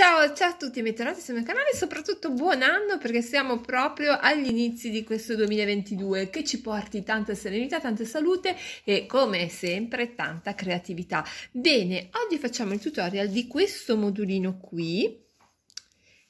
Ciao, ciao a tutti, bentornati sul mio canale e soprattutto buon anno perché siamo proprio agli inizi di questo 2022 che ci porti tanta serenità, tanta salute e come sempre tanta creatività. Bene, oggi facciamo il tutorial di questo modulino qui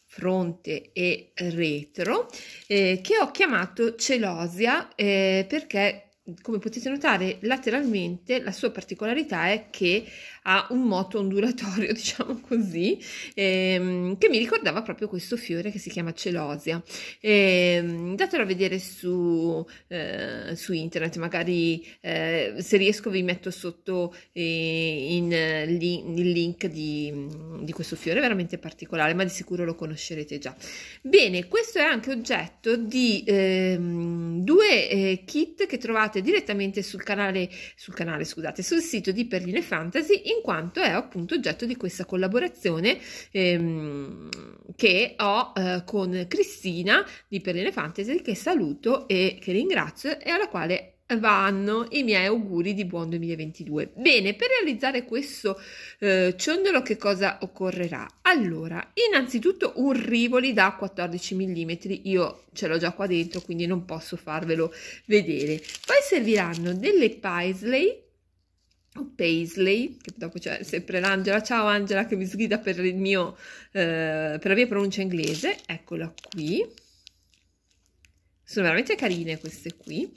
fronte e retro eh, che ho chiamato celosia eh, perché come potete notare lateralmente la sua particolarità è che ha un moto ondulatorio, diciamo così, ehm, che mi ricordava proprio questo fiore che si chiama celosia. Ehm, datelo a vedere su, eh, su internet, magari eh, se riesco vi metto sotto eh, in, link, il link di, di questo fiore, veramente particolare, ma di sicuro lo conoscerete già. Bene, questo è anche oggetto di ehm, due eh, kit che trovate direttamente sul canale, sul canale, scusate, sul sito di Perline Fantasy in in quanto è appunto oggetto di questa collaborazione ehm, che ho eh, con Cristina di Perlene Fantasy che saluto e che ringrazio e alla quale vanno i miei auguri di buon 2022. Bene, per realizzare questo eh, ciondolo che cosa occorrerà? Allora, innanzitutto un rivoli da 14 mm, io ce l'ho già qua dentro quindi non posso farvelo vedere. Poi serviranno delle paisley Paisley, che dopo c'è sempre l'Angela, ciao Angela che mi sgrida per, il mio, eh, per la mia pronuncia inglese, eccola qui, sono veramente carine queste qui,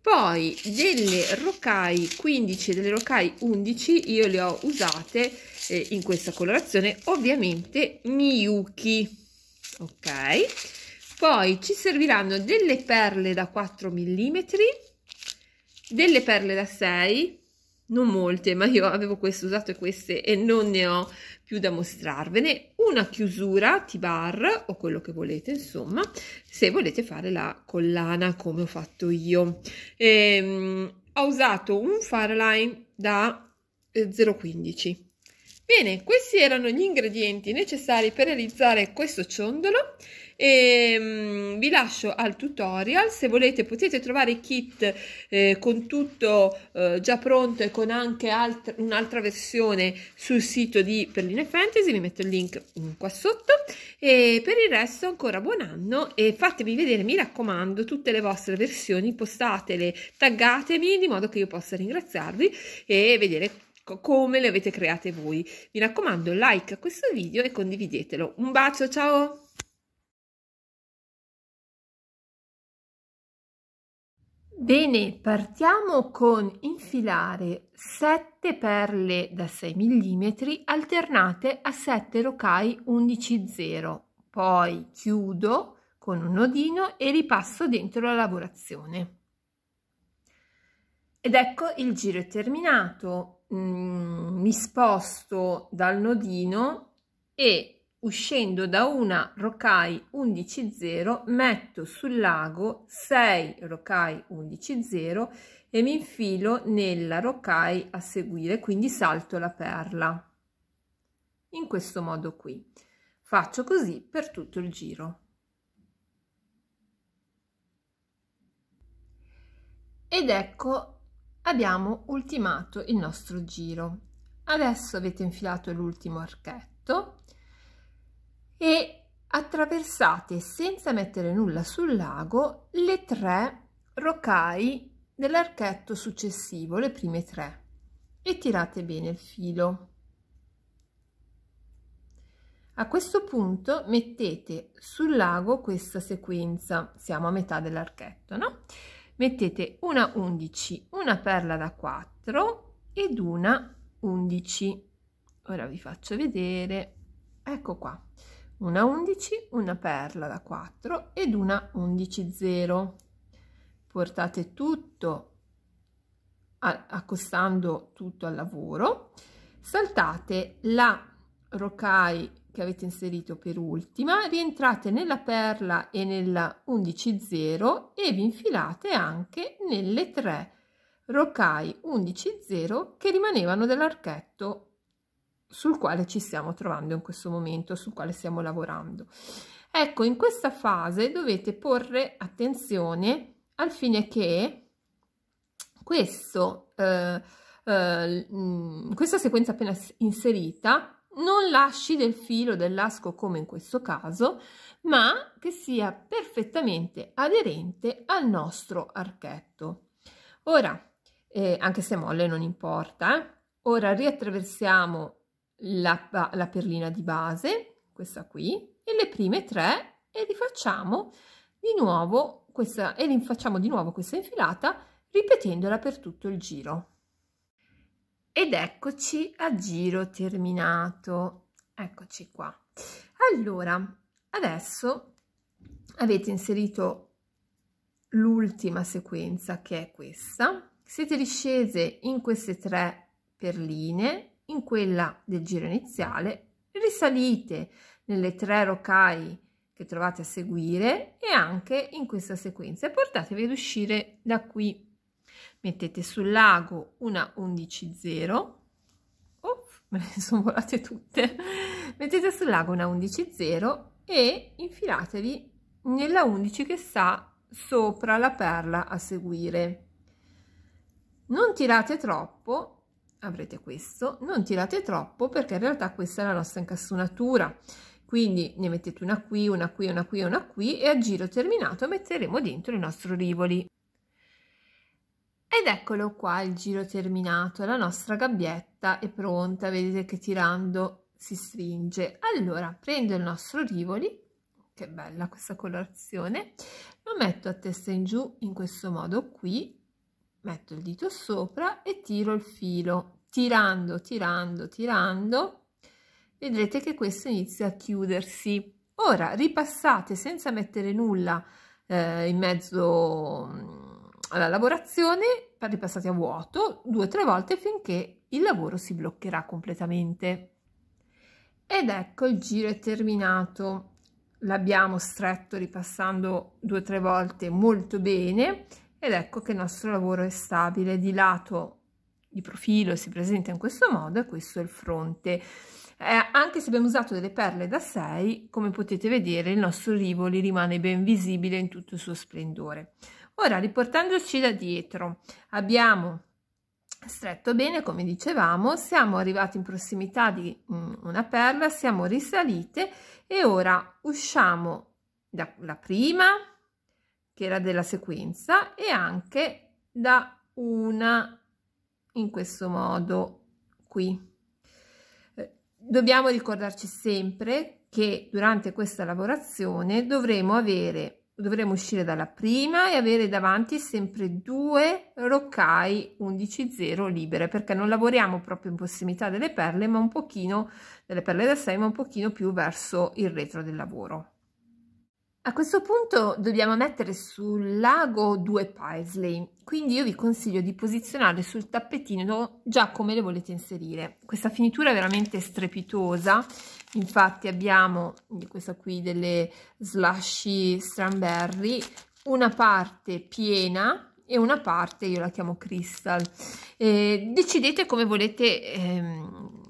poi delle Rokai 15 e delle Rokai 11 io le ho usate eh, in questa colorazione, ovviamente Miyuki, ok, poi ci serviranno delle perle da 4 mm, delle perle da 6 non molte, ma io avevo queste, usate queste e non ne ho più da mostrarvene, una chiusura T-bar o quello che volete, insomma, se volete fare la collana come ho fatto io. E, ehm, ho usato un Fairline da 0,15 eh, Bene, questi erano gli ingredienti necessari per realizzare questo ciondolo e um, vi lascio al tutorial se volete potete trovare i kit eh, con tutto eh, già pronto e con anche alt un'altra versione sul sito di Perline Fantasy vi metto il link um, qua sotto e per il resto ancora buon anno e fatemi vedere mi raccomando tutte le vostre versioni postatele taggatemi di modo che io possa ringraziarvi e vedere fantastico come le avete create voi. Mi raccomando, like a questo video e condividetelo. Un bacio, ciao! Bene, partiamo con infilare 7 perle da 6 mm alternate a 7 rocai 11-0, poi chiudo con un nodino e ripasso dentro la lavorazione. Ed ecco il giro è terminato mm, mi sposto dal nodino e uscendo da una rocai 11.0 metto sul lago 6 rocai 11.0 e mi infilo nella rocai a seguire quindi salto la perla in questo modo qui faccio così per tutto il giro ed ecco abbiamo ultimato il nostro giro adesso avete infilato l'ultimo archetto e attraversate senza mettere nulla sul lago le tre rocai dell'archetto successivo le prime tre e tirate bene il filo a questo punto mettete sul lago questa sequenza siamo a metà dell'archetto no mettete una 11 una perla da 4 ed una 11 ora vi faccio vedere ecco qua una 11 una perla da 4 ed una 11 0 portate tutto a, accostando tutto al lavoro saltate la rocaille che avete inserito per ultima, rientrate nella perla e nella 11.0 e vi infilate anche nelle tre rocai 11.0 che rimanevano dell'archetto sul quale ci stiamo trovando in questo momento, sul quale stiamo lavorando. Ecco, in questa fase dovete porre attenzione al fine che questo, eh, eh, mm, questa sequenza appena inserita non lasci del filo dell'asco come in questo caso, ma che sia perfettamente aderente al nostro archetto. Ora, eh, anche se molle non importa, eh? ora riattraversiamo la, la perlina di base, questa qui, e le prime tre e rifacciamo di nuovo questa, e rinfacciamo di nuovo questa infilata ripetendola per tutto il giro. Ed eccoci a giro terminato. Eccoci qua. Allora, adesso avete inserito l'ultima sequenza che è questa. Siete riscese in queste tre perline, in quella del giro iniziale, risalite nelle tre rocai che trovate a seguire e anche in questa sequenza e portatevi ad uscire da qui mettete sul lago una 11 0 Uff, me ne sono volate tutte mettete sul lago una 11 0 e infilatevi nella 11 che sta sopra la perla a seguire non tirate troppo avrete questo non tirate troppo perché in realtà questa è la nostra incassonatura quindi ne mettete una qui una qui una qui una qui e a giro terminato metteremo dentro il nostro rivoli ed eccolo qua il giro terminato, la nostra gabbietta è pronta, vedete che tirando si stringe. Allora prendo il nostro rivoli, che bella questa colorazione, lo metto a testa in giù in questo modo qui, metto il dito sopra e tiro il filo, tirando, tirando, tirando, vedrete che questo inizia a chiudersi. Ora ripassate senza mettere nulla eh, in mezzo alla lavorazione, ripassate a vuoto due o tre volte finché il lavoro si bloccherà completamente. Ed ecco il giro è terminato. L'abbiamo stretto ripassando due o tre volte molto bene ed ecco che il nostro lavoro è stabile. Di lato di profilo si presenta in questo modo e questo è il fronte. Eh, anche se abbiamo usato delle perle da 6, come potete vedere il nostro rivoli rimane ben visibile in tutto il suo splendore. Ora, riportandoci da dietro, abbiamo stretto bene, come dicevamo, siamo arrivati in prossimità di mm, una perla, siamo risalite e ora usciamo dalla prima, che era della sequenza, e anche da una in questo modo qui. Eh, dobbiamo ricordarci sempre che durante questa lavorazione dovremo avere dovremo uscire dalla prima e avere davanti sempre due roccai 11-0 libere perché non lavoriamo proprio in prossimità delle perle ma un pochino delle perle da 6 ma un pochino più verso il retro del lavoro a questo punto dobbiamo mettere sul lago due paisley quindi io vi consiglio di posizionare sul tappetino già come le volete inserire questa finitura è veramente strepitosa infatti abbiamo questa qui delle slushy strawberry una parte piena e una parte io la chiamo crystal eh, decidete come volete ehm,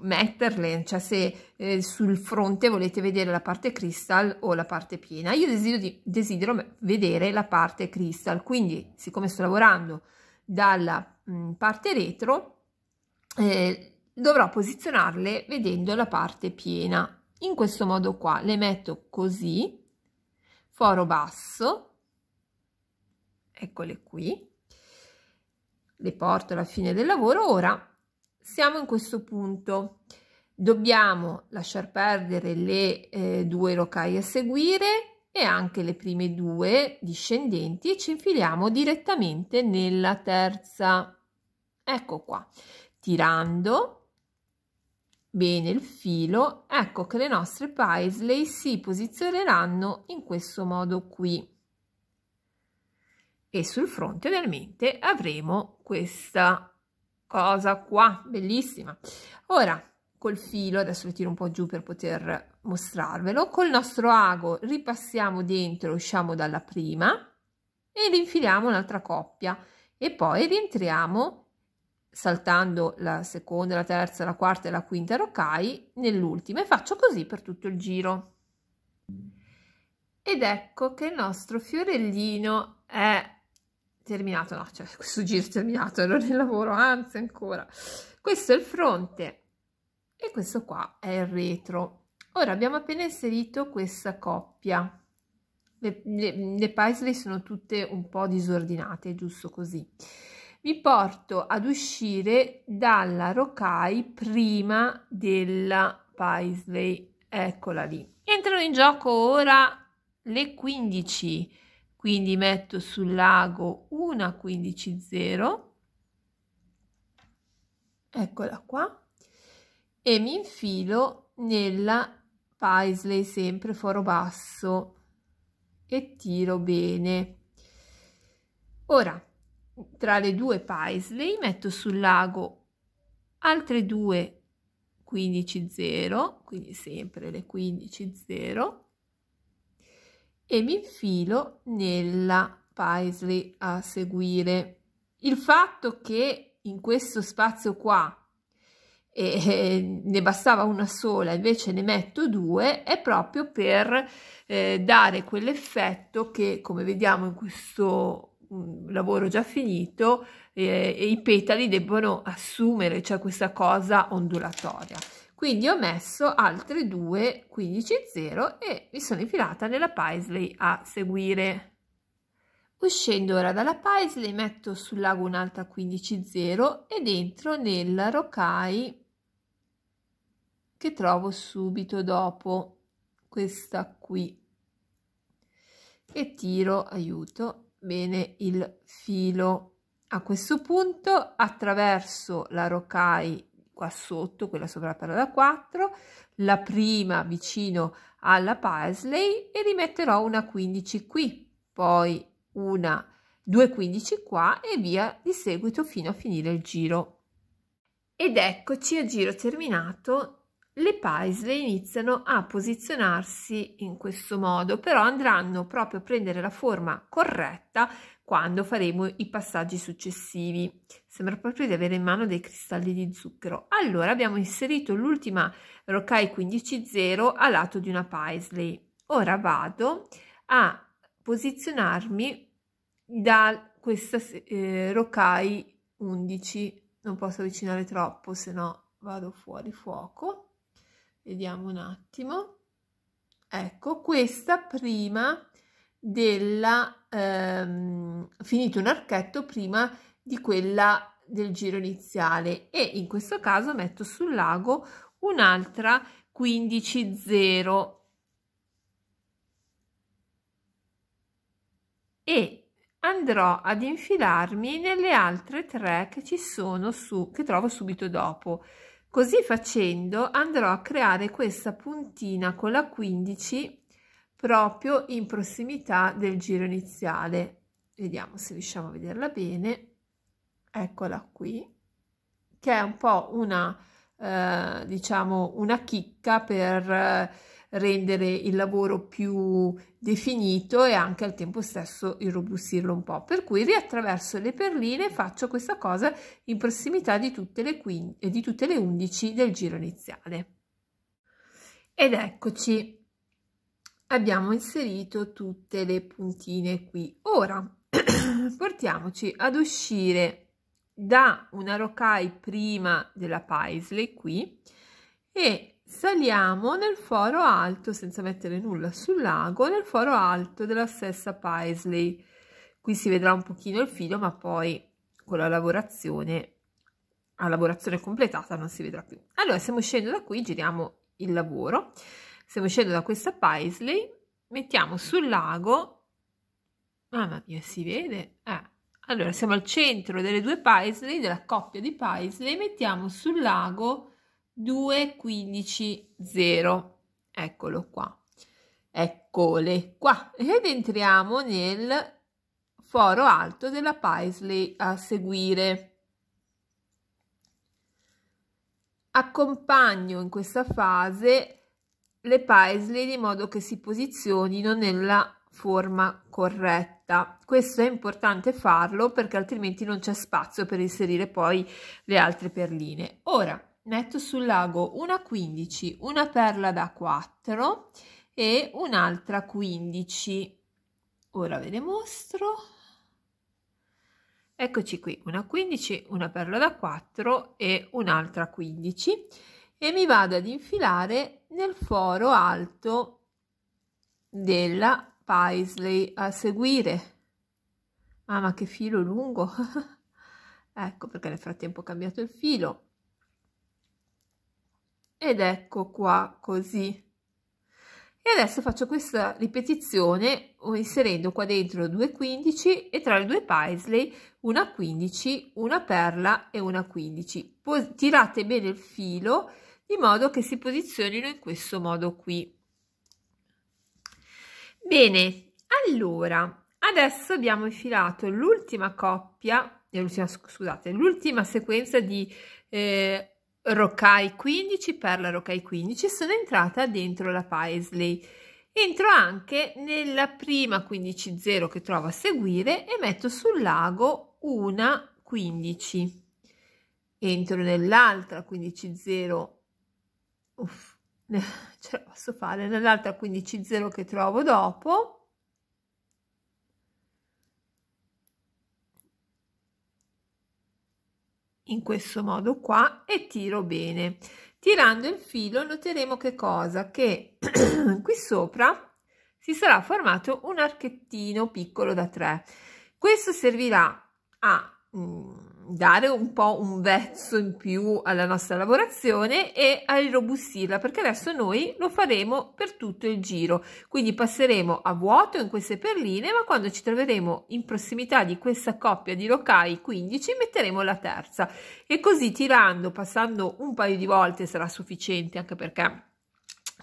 metterle cioè se eh, sul fronte volete vedere la parte crystal o la parte piena io desidero, di, desidero vedere la parte crystal quindi siccome sto lavorando dalla mh, mm, parte retro eh, dovrò posizionarle vedendo la parte piena. In questo modo qua le metto così, foro basso, eccole qui, le porto alla fine del lavoro. Ora siamo in questo punto. Dobbiamo lasciar perdere le eh, due rocaie a seguire e anche le prime due discendenti e ci infiliamo direttamente nella terza. Ecco qua, tirando bene il filo, ecco che le nostre paisley si posizioneranno in questo modo qui. E sul fronte ovviamente avremo questa cosa qua, bellissima. Ora, col filo, adesso lo tiro un po' giù per poter mostrarvelo, col nostro ago ripassiamo dentro, usciamo dalla prima e rinfiliamo un'altra coppia e poi rientriamo saltando la seconda, la terza, la quarta e la quinta rokai nell'ultima e faccio così per tutto il giro. Ed ecco che il nostro fiorellino è terminato, no, cioè questo giro è terminato, ero il lavoro, anzi ancora. Questo è il fronte e questo qua è il retro. Ora abbiamo appena inserito questa coppia. Le, le, le paisley sono tutte un po' disordinate, giusto così vi porto ad uscire dalla Rokai prima della Paisley. Eccola lì. Entrano in gioco ora le 15, quindi metto sul lago una 15-0. Eccola qua. E mi infilo nella Paisley sempre foro basso e tiro bene. Ora tra le due Paisley, metto sul lago altre due 15-0, quindi sempre le 15-0, e mi infilo nella Paisley a seguire. Il fatto che in questo spazio qua e ne bastava una sola invece ne metto due è proprio per eh, dare quell'effetto che come vediamo in questo lavoro già finito eh, e i petali debbono assumere, cioè questa cosa ondulatoria. Quindi ho messo altre due 15-0 e mi sono infilata nella Paisley a seguire. Uscendo ora dalla Paisley metto sul lago un'altra 15-0 e dentro nel Rokai che trovo subito dopo questa qui e tiro aiuto bene il filo a questo punto attraverso la rocaille qua sotto quella sopra la palla da 4 la prima vicino alla paisley e rimetterò una 15 qui poi una 2 15 qua e via di seguito fino a finire il giro ed eccoci a giro terminato le Paisley iniziano a posizionarsi in questo modo, però andranno proprio a prendere la forma corretta quando faremo i passaggi successivi. Sembra proprio di avere in mano dei cristalli di zucchero. Allora abbiamo inserito l'ultima Rokai 15.0 a lato di una Paisley. Ora vado a posizionarmi da questa eh, Rokai 11. Non posso avvicinare troppo, se no vado fuori fuoco vediamo un attimo ecco questa prima della ehm, finito un archetto prima di quella del giro iniziale e in questo caso metto sul lago un'altra 15 0 e andrò ad infilarmi nelle altre tre che ci sono su che trovo subito dopo Così facendo andrò a creare questa puntina con la 15 proprio in prossimità del giro iniziale. Vediamo se riusciamo a vederla bene. Eccola qui, che è un po' una, eh, diciamo, una chicca per... Eh, rendere il lavoro più definito e anche al tempo stesso irrobustirlo un po'. Per cui riattraverso le perline faccio questa cosa in prossimità di tutte le, 15, di tutte le 11 del giro iniziale. Ed eccoci, abbiamo inserito tutte le puntine qui. Ora portiamoci ad uscire da una rocai prima della paisley qui e Saliamo nel foro alto, senza mettere nulla sul lago, nel foro alto della stessa Paisley. Qui si vedrà un pochino il filo, ma poi con la lavorazione, a lavorazione completata non si vedrà più. Allora, stiamo uscendo da qui, giriamo il lavoro. Stiamo uscendo da questa Paisley, mettiamo sul lago, mamma mia, si vede? Eh. Allora, siamo al centro delle due Paisley, della coppia di Paisley, mettiamo sul lago 2, 15, 0. Eccolo qua. Eccole qua. Ed entriamo nel foro alto della Paisley a seguire. Accompagno in questa fase le Paisley di modo che si posizionino nella forma corretta. Questo è importante farlo perché altrimenti non c'è spazio per inserire poi le altre perline. Ora metto sul lago una 15, una perla da 4 e un'altra 15. Ora ve le mostro. Eccoci qui, una 15, una perla da 4 e un'altra 15 e mi vado ad infilare nel foro alto della Paisley a seguire. Ah, ma che filo lungo! ecco perché nel frattempo ho cambiato il filo ed ecco qua così e adesso faccio questa ripetizione inserendo qua dentro due 15 e tra le due paisley una 15 una perla e una 15 Poi tirate bene il filo di modo che si posizionino in questo modo qui bene allora adesso abbiamo infilato l'ultima coppia eh, l'ultima scusate l'ultima sequenza di eh, Rokai 15, Perla Rokai 15, sono entrata dentro la Paisley. Entro anche nella prima 15.0 che trovo a seguire e metto sul lago una 15. Entro nell'altra 15.0, uff, ce la posso fare, nell'altra 15.0 che trovo dopo in questo modo qua e tiro bene tirando il filo noteremo che cosa che qui sopra si sarà formato un archettino piccolo da 3 questo servirà a mh, mm, dare un po' un vezzo in più alla nostra lavorazione e a irrobustirla perché adesso noi lo faremo per tutto il giro quindi passeremo a vuoto in queste perline ma quando ci troveremo in prossimità di questa coppia di locai 15 metteremo la terza e così tirando passando un paio di volte sarà sufficiente anche perché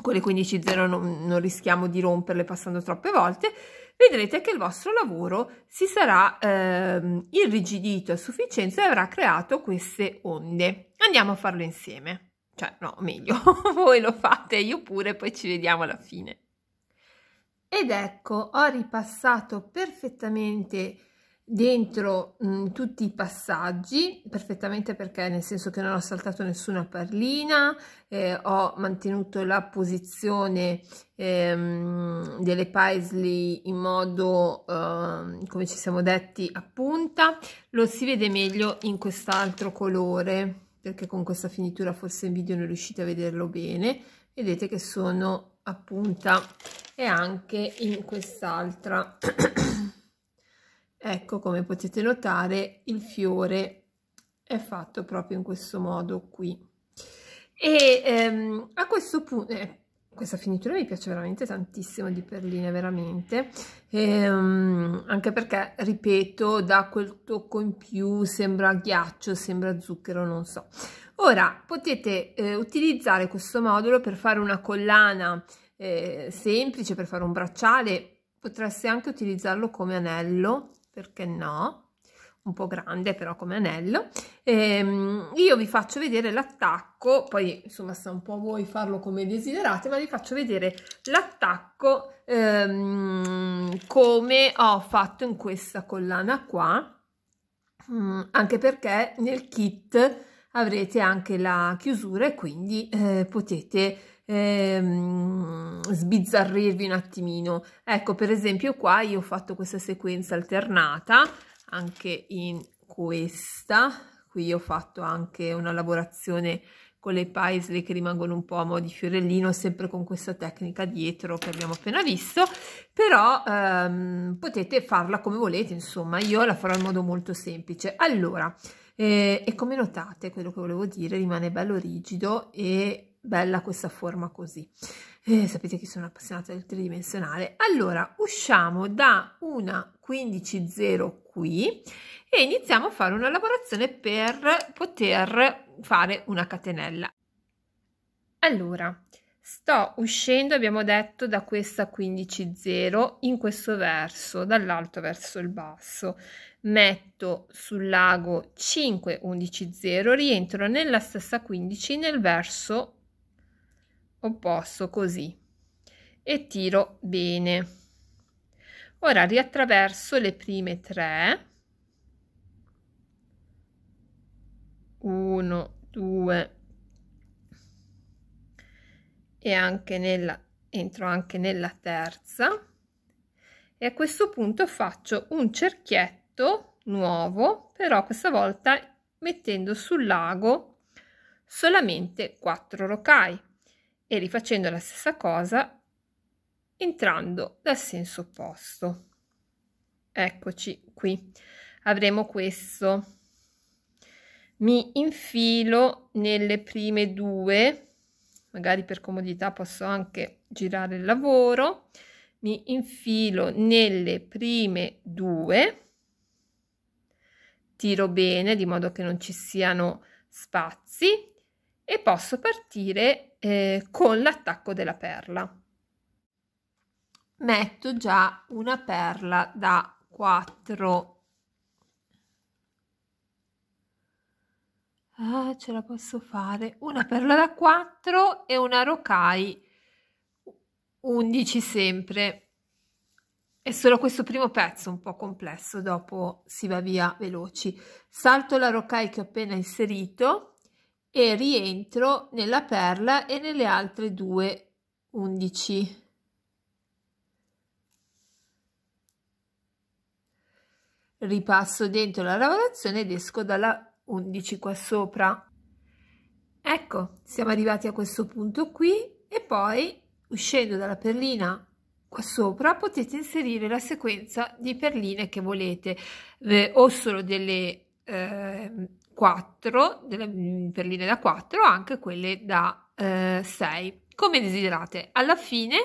con le 15.0 non, non rischiamo di romperle passando troppe volte vedrete che il vostro lavoro si sarà ehm, irrigidito a sufficienza e avrà creato queste onde. Andiamo a farlo insieme. Cioè, no, meglio, voi lo fate, io pure, poi ci vediamo alla fine. Ed ecco, ho ripassato perfettamente dentro mh, tutti i passaggi perfettamente perché nel senso che non ho saltato nessuna perlina eh, ho mantenuto la posizione ehm, delle paisley in modo ehm, come ci siamo detti a punta lo si vede meglio in quest'altro colore perché con questa finitura forse in video non riuscite a vederlo bene vedete che sono a punta e anche in quest'altra Ecco, come potete notare, il fiore è fatto proprio in questo modo qui. E ehm, a questo punto, eh, questa finitura mi piace veramente tantissimo di perline, veramente, ehm, anche perché, ripeto, da quel tocco in più, sembra ghiaccio, sembra zucchero, non so. Ora, potete eh, utilizzare questo modulo per fare una collana eh, semplice, per fare un bracciale, potreste anche utilizzarlo come anello, perché no, un po' grande però come anello. Ehm, io vi faccio vedere l'attacco, poi insomma sta un po' a voi farlo come desiderate, ma vi faccio vedere l'attacco ehm, come ho fatto in questa collana qua, mm, anche perché nel kit avrete anche la chiusura e quindi eh, potete ehm, sbizzarrirvi un attimino. Ecco, per esempio qua io ho fatto questa sequenza alternata, anche in questa, qui ho fatto anche una lavorazione con le paisle che rimangono un po' a mo' di fiorellino, sempre con questa tecnica dietro che abbiamo appena visto, però ehm, potete farla come volete, insomma, io la farò in modo molto semplice. Allora, eh, e come notate, quello che volevo dire rimane bello rigido e bella questa forma così. Eh, sapete che sono appassionata del tridimensionale. Allora, usciamo da una 15.0 qui e iniziamo a fare una lavorazione per poter fare una catenella. Allora, sto uscendo, abbiamo detto, da questa 15.0 in questo verso, dall'alto verso il basso. Metto sul lago 5, 11, 0, rientro nella stessa 15 nel verso opposto così e tiro bene. Ora riattraverso le prime tre. 1, 2 e anche nella entro anche nella terza e a questo punto faccio un cerchietto nuovo però questa volta mettendo sul lago solamente 4 rocai e rifacendo la stessa cosa entrando dal senso opposto. Eccoci qui, avremo questo. Mi infilo nelle prime due, magari per comodità posso anche girare il lavoro, mi infilo nelle prime due, tiro bene di modo che non ci siano spazi e posso partire eh, con l'attacco della perla. Metto già una perla da 4. Ah, ce la posso fare. Una perla da 4 e una rocai 11 sempre. È solo questo primo pezzo un po' complesso, dopo si va via veloci. Salto la rocai che ho appena inserito e rientro nella perla e nelle altre due 11 ripasso dentro la lavorazione ed esco dalla 11 qua sopra ecco siamo arrivati a questo punto qui e poi uscendo dalla perlina qua sopra potete inserire la sequenza di perline che volete eh, o solo delle eh, 4, delle mm, perline da 4 anche quelle da eh, 6. Come desiderate. Alla fine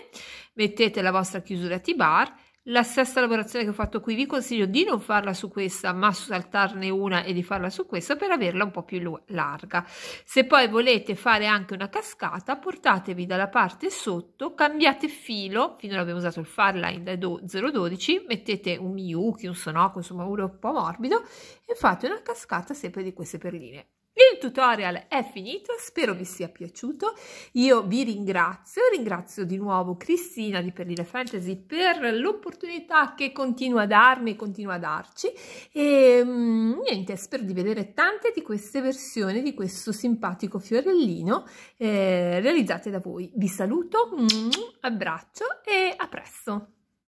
mettete la vostra chiusura T-bar la stessa lavorazione che ho fatto qui vi consiglio di non farla su questa ma saltarne una e di farla su questa per averla un po più larga se poi volete fare anche una cascata portatevi dalla parte sotto cambiate filo finora abbiamo usato il farline da 012 mettete un miyuki un sonoko insomma uno un po morbido e fate una cascata sempre di queste perline il tutorial è finito, spero vi sia piaciuto, io vi ringrazio, ringrazio di nuovo Cristina di Perline Fantasy per l'opportunità che continua a darmi e continua a darci e ehm, niente, spero di vedere tante di queste versioni di questo simpatico fiorellino eh, realizzate da voi. Vi saluto, mm, abbraccio e a presto!